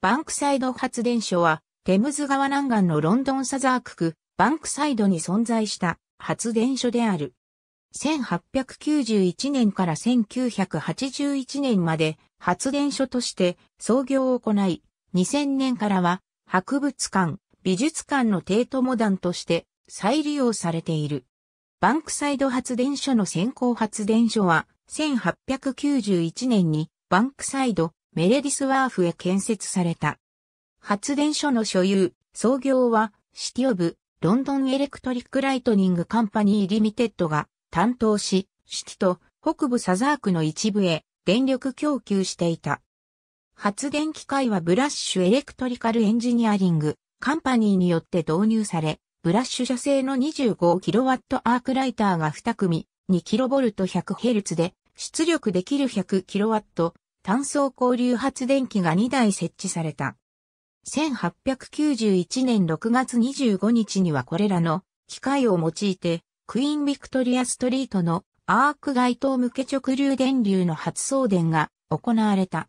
バンクサイド発電所は、テムズ川南岸のロンドンサザーク区、バンクサイドに存在した発電所である。1891年から1981年まで発電所として創業を行い、2000年からは博物館、美術館の帝都モダンとして再利用されている。バンクサイド発電所の先行発電所は1891年にバンクサイドメレディスワーフへ建設された。発電所の所有、創業は、シティオブ、ロンドンエレクトリックライトニングカンパニーリミテッドが担当し、シティと北部サザークの一部へ電力供給していた。発電機械はブラッシュエレクトリカルエンジニアリングカンパニーによって導入され、ブラッシュ社製の 25kW アークライターが2組、2kV100Hz で出力できる 100kW 単素交流発電機が2台設置された。1891年6月25日にはこれらの機械を用いて、クイーンビクトリアストリートのアーク街灯向け直流電流の発送電が行われた。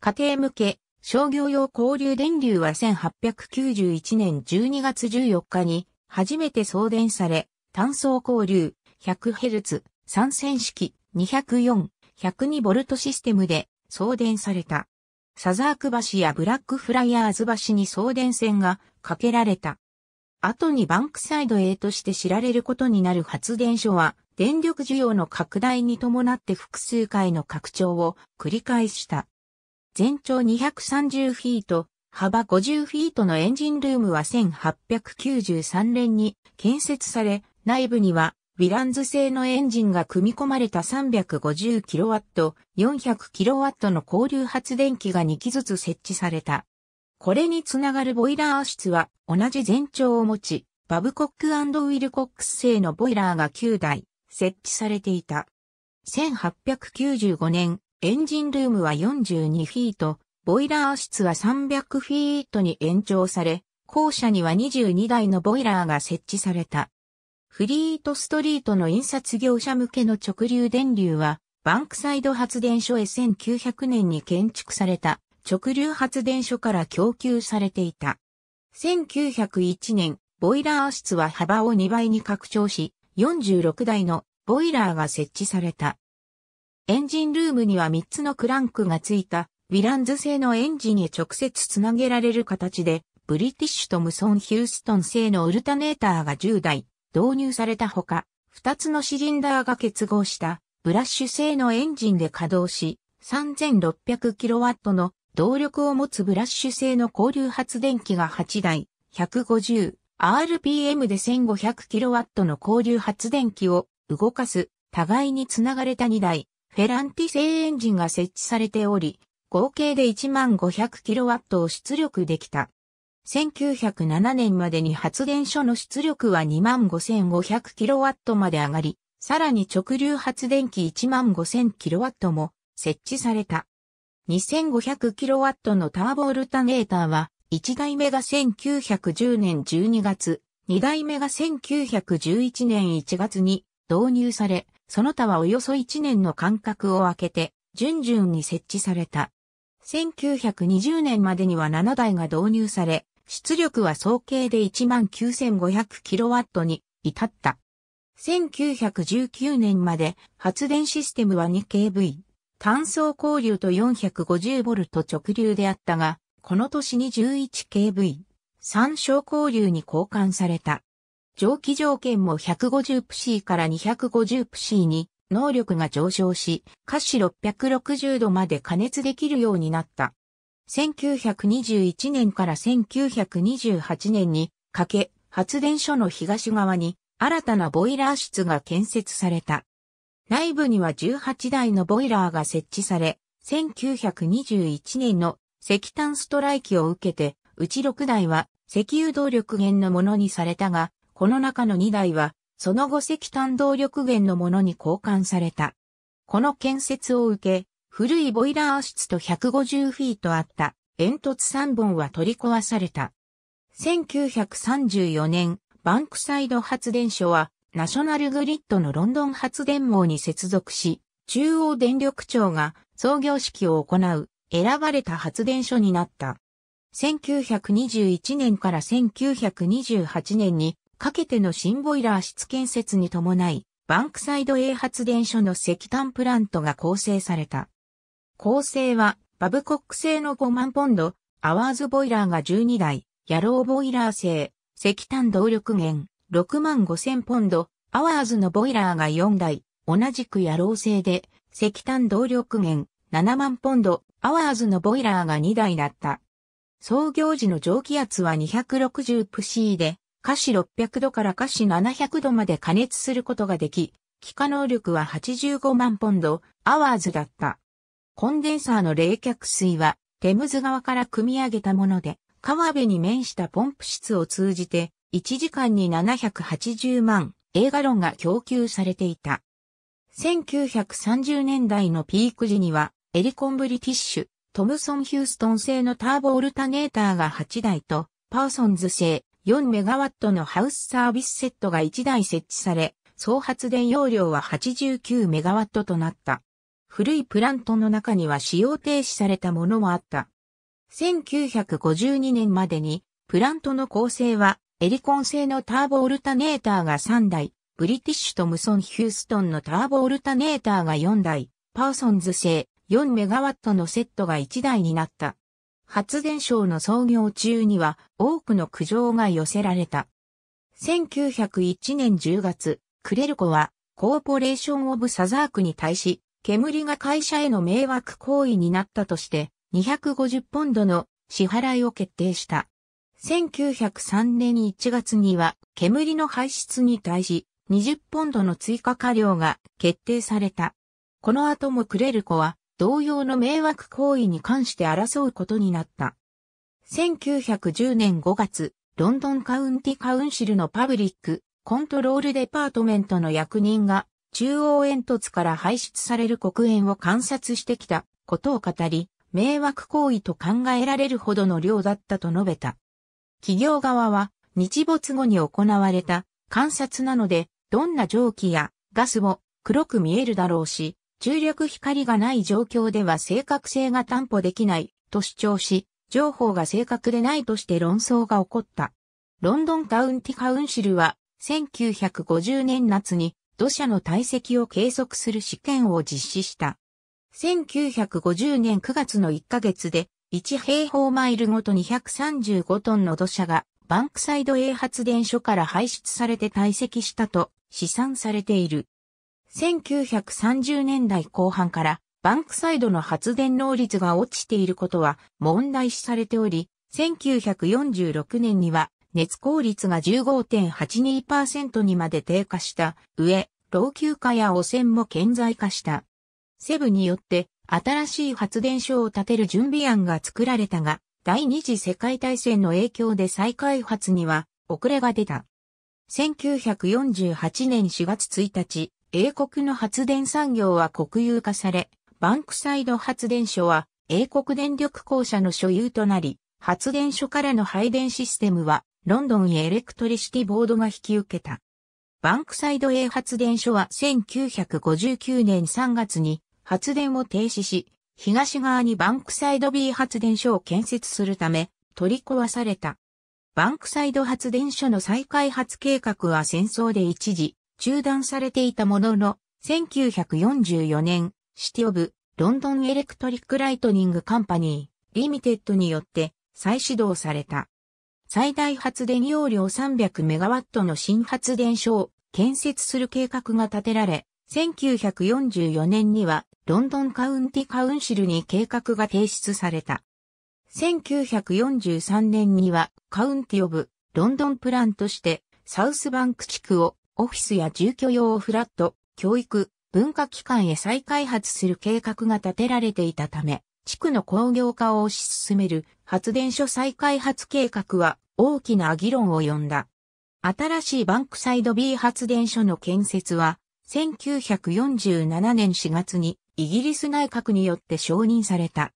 家庭向け商業用交流電流は1891年12月14日に初めて送電され、単素交流 100Hz 3線式 204-102V システムで送電された。サザーク橋やブラックフライヤーズ橋に送電線がかけられた。後にバンクサイド A として知られることになる発電所は、電力需要の拡大に伴って複数回の拡張を繰り返した。全長230フィート、幅50フィートのエンジンルームは1893年に建設され、内部にはヴィランズ製のエンジンが組み込まれた 350kW、400kW の交流発電機が2機ずつ設置された。これにつながるボイラー室は同じ全長を持ち、バブコックウィルコックス製のボイラーが9台設置されていた。1895年、エンジンルームは42フィート、ボイラー室は300フィートに延長され、校舎には22台のボイラーが設置された。フリートストリートの印刷業者向けの直流電流は、バンクサイド発電所へ1900年に建築された直流発電所から供給されていた。1901年、ボイラー室は幅を2倍に拡張し、46台のボイラーが設置された。エンジンルームには3つのクランクがついた、ウィランズ製のエンジンへ直接つなげられる形で、ブリティッシュとムソン・ヒューストン製のウルタネーターが10台、導入されたほか、2つのシリンダーが結合したブラッシュ製のエンジンで稼働し、3600kW の動力を持つブラッシュ製の交流発電機が8台、150rpm で 1500kW の交流発電機を動かす、互いにつながれた2台、フェランティ製エンジンが設置されており、合計で 1500kW を出力できた。1907年までに発電所の出力は 25,500kW まで上がり、さらに直流発電機 15,000kW も設置された。2500kW のターボルタネーターは、1台目が1910年12月、2台目が1911年1月に導入され、その他はおよそ1年の間隔を空けて、順々に設置された。1920年までには7台が導入され、出力は総計で 19,500kW に至った。1919年まで発電システムは 2kV、単層交流と 450V 直流であったが、この年に 11kV、三小交流に交換された。蒸気条件も 150pC から 250pC に能力が上昇し、下肢660度まで加熱できるようになった。1921年から1928年にかけ発電所の東側に新たなボイラー室が建設された。内部には18台のボイラーが設置され、1921年の石炭ストライキを受けて、うち6台は石油動力源のものにされたが、この中の2台は、その後石炭動力源のものに交換された。この建設を受け、古いボイラー室と150フィートあった煙突3本は取り壊された。1934年、バンクサイド発電所はナショナルグリッドのロンドン発電網に接続し、中央電力庁が創業式を行う選ばれた発電所になった。1921年から1928年にかけての新ボイラー室建設に伴い、バンクサイド A 発電所の石炭プラントが構成された。構成は、バブコック製の5万ポンド、アワーズボイラーが12台、ヤローボイラー製、石炭動力源、6万5千ポンド、アワーズのボイラーが4台、同じくヤロー製で、石炭動力源、7万ポンド、アワーズのボイラーが2台だった。創業時の蒸気圧は260プシーで、華氏600度から華氏700度まで加熱することができ、気化能力は85万ポンド、アワーズだった。コンデンサーの冷却水は、テムズ川から汲み上げたもので、川辺に面したポンプ室を通じて、1時間に780万映画論が供給されていた。1930年代のピーク時には、エリコンブリティッシュ、トムソン・ヒューストン製のターボオルタネーターが8台と、パーソンズ製4メガワットのハウスサービスセットが1台設置され、総発電容量は89メガワットとなった。古いプラントの中には使用停止されたものもあった。1952年までに、プラントの構成は、エリコン製のターボオルタネーターが3台、ブリティッシュとムソン・ヒューストンのターボオルタネーターが4台、パーソンズ製4メガワットのセットが1台になった。発電所の創業中には多くの苦情が寄せられた。1901年10月、クレルコはコーポレーション・オブ・サザークに対し煙が会社への迷惑行為になったとして、250ポンドの支払いを決定した。1903年1月には、煙の排出に対し、20ポンドの追加加量が決定された。この後もクレルコは、同様の迷惑行為に関して争うことになった。1910年5月、ロンドンカウンティカウンシルのパブリック、コントロールデパートメントの役人が、中央煙突から排出される黒煙を観察してきたことを語り、迷惑行為と考えられるほどの量だったと述べた。企業側は日没後に行われた観察なので、どんな蒸気やガスも黒く見えるだろうし、重力光がない状況では正確性が担保できないと主張し、情報が正確でないとして論争が起こった。ロンドンカウンティカウンシルは1950年夏に土砂の堆積を計測する試験を実施した。1950年9月の1ヶ月で、1平方マイルごと235トンの土砂が、バンクサイド A 発電所から排出されて堆積したと試算されている。1930年代後半から、バンクサイドの発電能率が落ちていることは問題視されており、1946年には熱効率が15.82%にまで低下した上、老朽化や汚染も顕在化した。セブによって新しい発電所を建てる準備案が作られたが、第二次世界大戦の影響で再開発には遅れが出た。1948年4月1日、英国の発電産業は国有化され、バンクサイド発電所は英国電力公社の所有となり、発電所からの配電システムはロンドンエレクトリシティボードが引き受けた。バンクサイド A 発電所は1959年3月に発電を停止し、東側にバンクサイド B 発電所を建設するため取り壊された。バンクサイド発電所の再開発計画は戦争で一時中断されていたものの、1944年、シティオブ、ロンドンエレクトリックライトニングカンパニー、リミテッドによって再始動された。最大発電容量 300MW の新発電所を建設する計画が立てられ、1944年にはロンドンカウンティカウンシルに計画が提出された。1943年にはカウンティオブロンドンプランとしてサウスバンク地区をオフィスや住居用フラット、教育、文化機関へ再開発する計画が立てられていたため、地区の工業化を推し進める発電所再開発計画は大きな議論を呼んだ。新しいバンクサイド B 発電所の建設は、1947年4月にイギリス内閣によって承認された。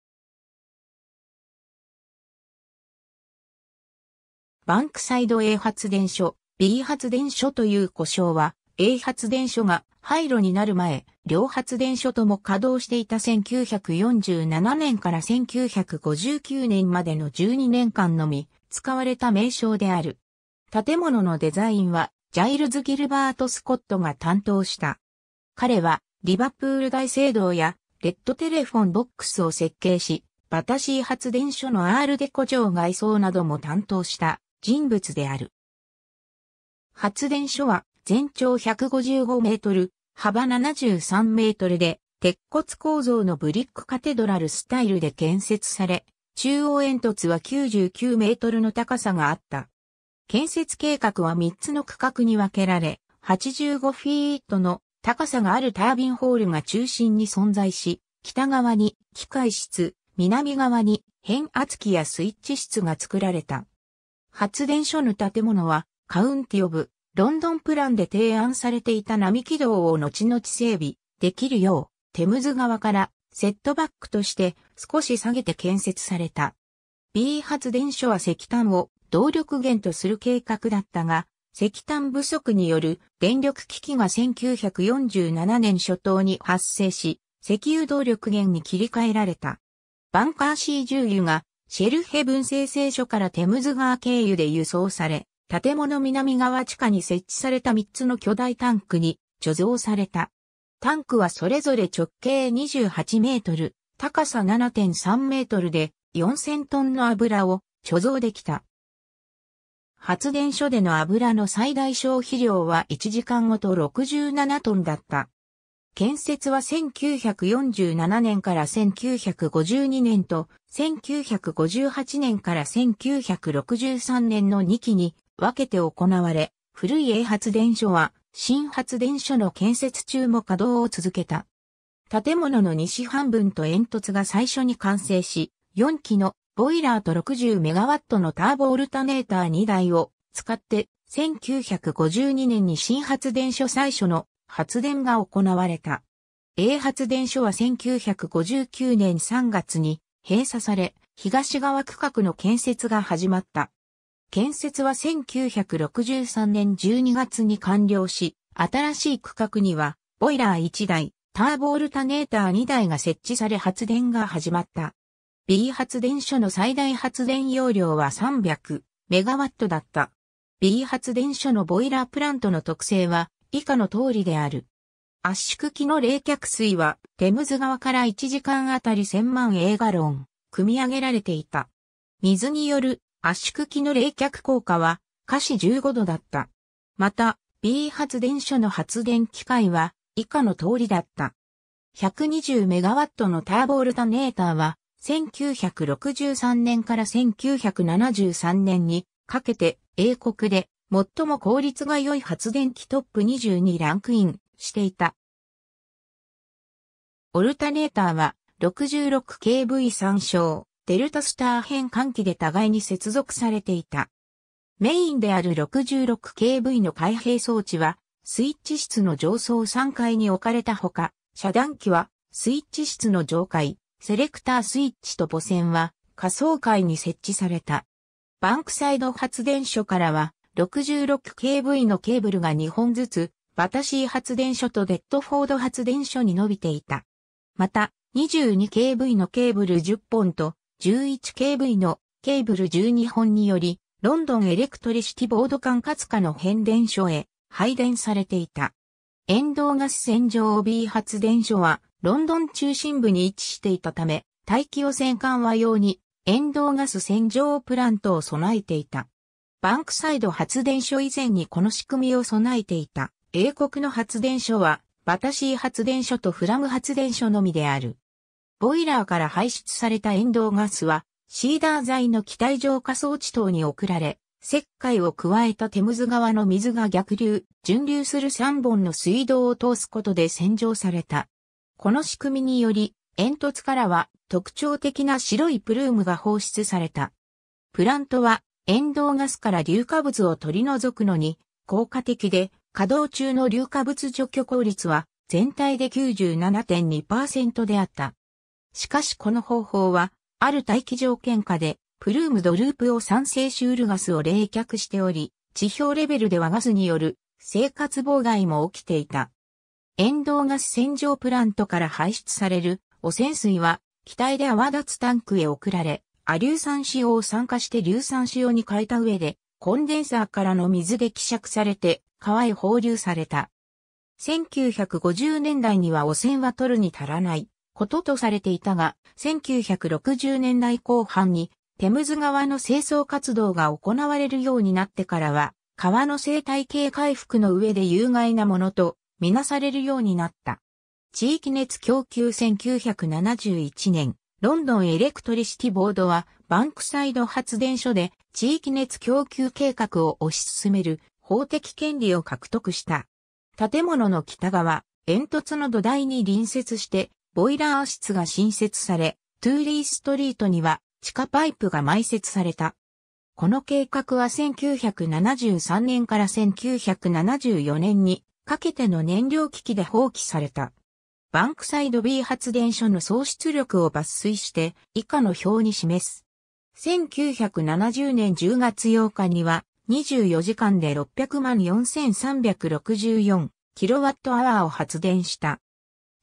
バンクサイド A 発電所、B 発電所という故障は、A 発電所が廃炉になる前、両発電所とも稼働していた1947年から1959年までの12年間のみ、使われた名称である。建物のデザインは、ジャイルズ・ギルバート・スコットが担当した。彼は、リバプール大聖堂や、レッドテレフォンボックスを設計し、バタシー発電所のアールデコ城外装なども担当した人物である。発電所は全長155メートル、幅73メートルで、鉄骨構造のブリックカテドラルスタイルで建設され、中央煙突は99メートルの高さがあった。建設計画は3つの区画に分けられ、85フィートの高さがあるタービンホールが中心に存在し、北側に機械室、南側に変圧器やスイッチ室が作られた。発電所の建物はカウンティオブ、ロンドンプランで提案されていた波軌道を後々整備できるよう、テムズ側からセットバックとして少し下げて建設された。B 発電所は石炭を動力源とする計画だったが、石炭不足による電力危機が1947年初頭に発生し、石油動力源に切り替えられた。バンカー C 重油がシェルヘブン生成所からテムズ川経由で輸送され、建物南側地下に設置された3つの巨大タンクに貯蔵された。タンクはそれぞれ直径28メートル、高さ7.3メートルで4000トンの油を貯蔵できた。発電所での油の最大消費量は1時間ごと67トンだった。建設は1947年から1952年と1958年から1963年の2期に分けて行われ、古い A 発電所は新発電所の建設中も稼働を続けた。建物の西半分と煙突が最初に完成し、4機のボイラーと6 0ットのターボオルタネーター2台を使って、1952年に新発電所最初の発電が行われた。A 発電所は1959年3月に閉鎖され、東側区画の建設が始まった。建設は1963年12月に完了し、新しい区画には、ボイラー1台、ターボオルタネーター2台が設置され発電が始まった。B 発電所の最大発電容量は300メガワットだった。B 発電所のボイラープラントの特性は以下の通りである。圧縮機の冷却水はテムズ川から1時間あたり1000万映ガロン、組み上げられていた。水による圧縮機の冷却効果は華氏15度だった。また、B 発電所の発電機械は以下の通りだった。120MW のターボオルタネーターは1963年から1973年にかけて英国で最も効率が良い発電機トップ20にランクインしていた。オルタネーターは 66kV 参照。デルタスター変換器で互いに接続されていた。メインである 66KV の開閉装置は、スイッチ室の上層3階に置かれたほか、遮断機は、スイッチ室の上階、セレクタースイッチと母線は、仮想階に設置された。バンクサイド発電所からは、66KV のケーブルが2本ずつ、バタシー発電所とデッドフォード発電所に伸びていた。また、22KV のケーブル10本と、11KV のケーブル12本により、ロンドンエレクトリシティボード管轄下の変電所へ配電されていた。遠動ガス洗浄 OB 発電所は、ロンドン中心部に位置していたため、大気汚染緩和用に、遠動ガス洗浄プラントを備えていた。バンクサイド発電所以前にこの仕組みを備えていた、英国の発電所は、バタシー発電所とフラム発電所のみである。ボイラーから排出された沿道ガスは、シーダー材の気体浄化装置等に送られ、石灰を加えたテムズ川の水が逆流、順流する3本の水道を通すことで洗浄された。この仕組みにより、煙突からは特徴的な白いプルームが放出された。プラントは沿道ガスから硫化物を取り除くのに効果的で、稼働中の硫化物除去効率は全体で97.2%であった。しかしこの方法は、ある大気条件下で、プルームドループを酸性シュールガスを冷却しており、地表レベルではガスによる生活妨害も起きていた。沿道ガス洗浄プラントから排出される汚染水は、機体で泡立つタンクへ送られ、ア硫酸塩を酸化して硫酸塩に変えた上で、コンデンサーからの水で希釈されて、川へ放流された。1950年代には汚染は取るに足らない。こととされていたが、1960年代後半に、テムズ川の清掃活動が行われるようになってからは、川の生態系回復の上で有害なものと、みなされるようになった。地域熱供給1971年、ロンドンエレクトリシティボードは、バンクサイド発電所で地域熱供給計画を推し進める法的権利を獲得した。建物の北側、煙突の土台に隣接してボイラー室が新設され、トゥーリーストリートには地下パイプが埋設された。この計画は1973年から1974年にかけての燃料危機で放棄された。バンクサイド B 発電所の総出力を抜粋して以下の表に示す。1970年10月8日には24時間で600万4364キロワットアワーを発電した。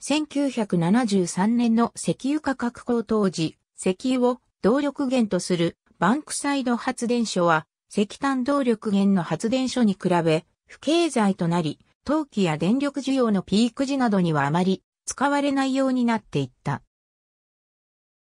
1973年の石油価格高騰時、石油を動力源とするバンクサイド発電所は石炭動力源の発電所に比べ不経済となり、陶器や電力需要のピーク時などにはあまり使われないようになっていった。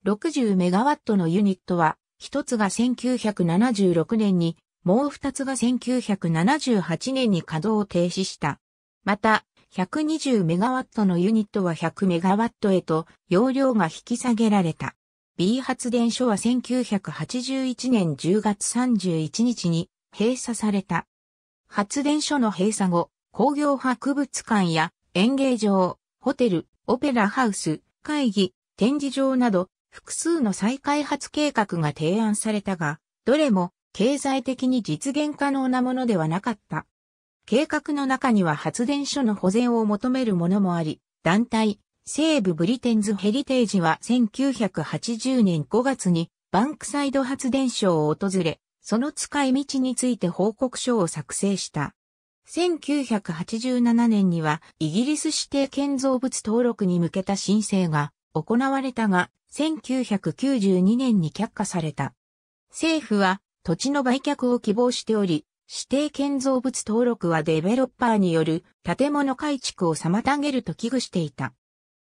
60メガワットのユニットは、一つが1976年に、もう二つが1978年に稼働を停止した。また、1 2 0ットのユニットは1 0 0ットへと容量が引き下げられた。B 発電所は1981年10月31日に閉鎖された。発電所の閉鎖後、工業博物館や演芸場、ホテル、オペラハウス、会議、展示場など複数の再開発計画が提案されたが、どれも経済的に実現可能なものではなかった。計画の中には発電所の保全を求めるものもあり、団体、西部ブリテンズヘリテージは1980年5月にバンクサイド発電所を訪れ、その使い道について報告書を作成した。1987年にはイギリス指定建造物登録に向けた申請が行われたが、1992年に却下された。政府は土地の売却を希望しており、指定建造物登録はデベロッパーによる建物改築を妨げると危惧していた。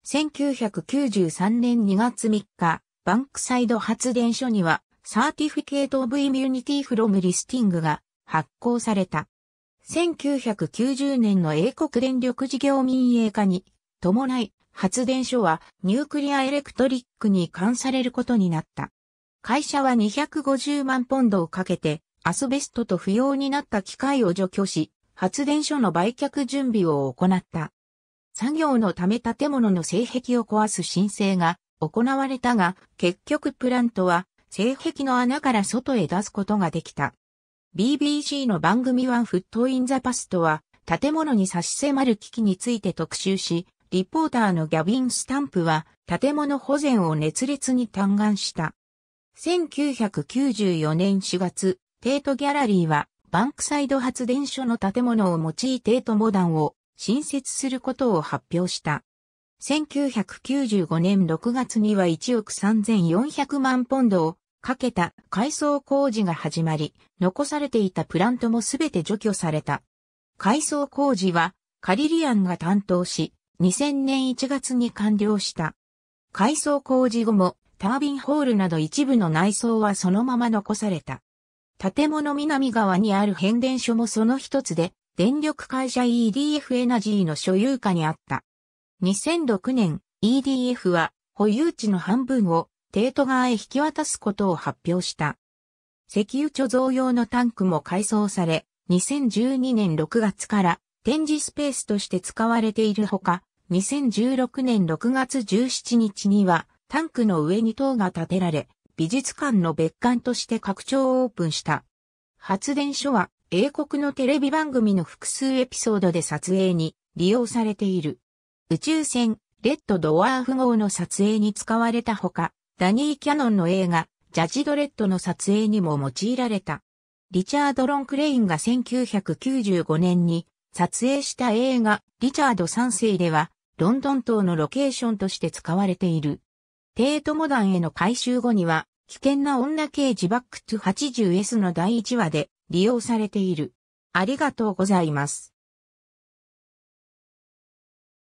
1993年2月3日、バンクサイド発電所には、サーティフィケート・オブ・イミュニティ・フロム・リスティングが発行された。1990年の英国電力事業民営化に伴い、発電所はニュークリアエレクトリックに関されることになった。会社は250万ポンドをかけてアスベストと不要になった機械を除去し、発電所の売却準備を行った。作業のため建物の性壁を壊す申請が行われたが、結局プラントは性壁の穴から外へ出すことができた。BBC の番組ワンフットインザパストは、建物に差し迫る危機について特集し、リポーターのギャビン・スタンプは、建物保全を熱烈に嘆願した。1994年4月、テートギャラリーは、バンクサイド発電所の建物を用いテートモダンを新設することを発表した。1995年6月には1億3400万ポンドをかけた改装工事が始まり、残されていたプラントもすべて除去された。改装工事はカリリアンが担当し、2000年1月に完了した。改装工事後もタービンホールなど一部の内装はそのまま残された。建物南側にある変電所もその一つで、電力会社 EDF エナジーの所有下にあった。2006年、EDF は保有地の半分を帝都側へ引き渡すことを発表した。石油貯蔵用のタンクも改装され、2012年6月から展示スペースとして使われているほか、2016年6月17日にはタンクの上に塔が建てられ、美術館の別館として拡張をオープンした。発電所は英国のテレビ番組の複数エピソードで撮影に利用されている。宇宙船レッドドワーフ号の撮影に使われたほか、ダニー・キャノンの映画ジャジ・ドレッドの撮影にも用いられた。リチャード・ロン・クレインが1995年に撮影した映画リチャード3世ではロンドン島のロケーションとして使われている。モ友団への改修後には、危険な女刑事バックトゥ 80S の第1話で利用されている。ありがとうございます。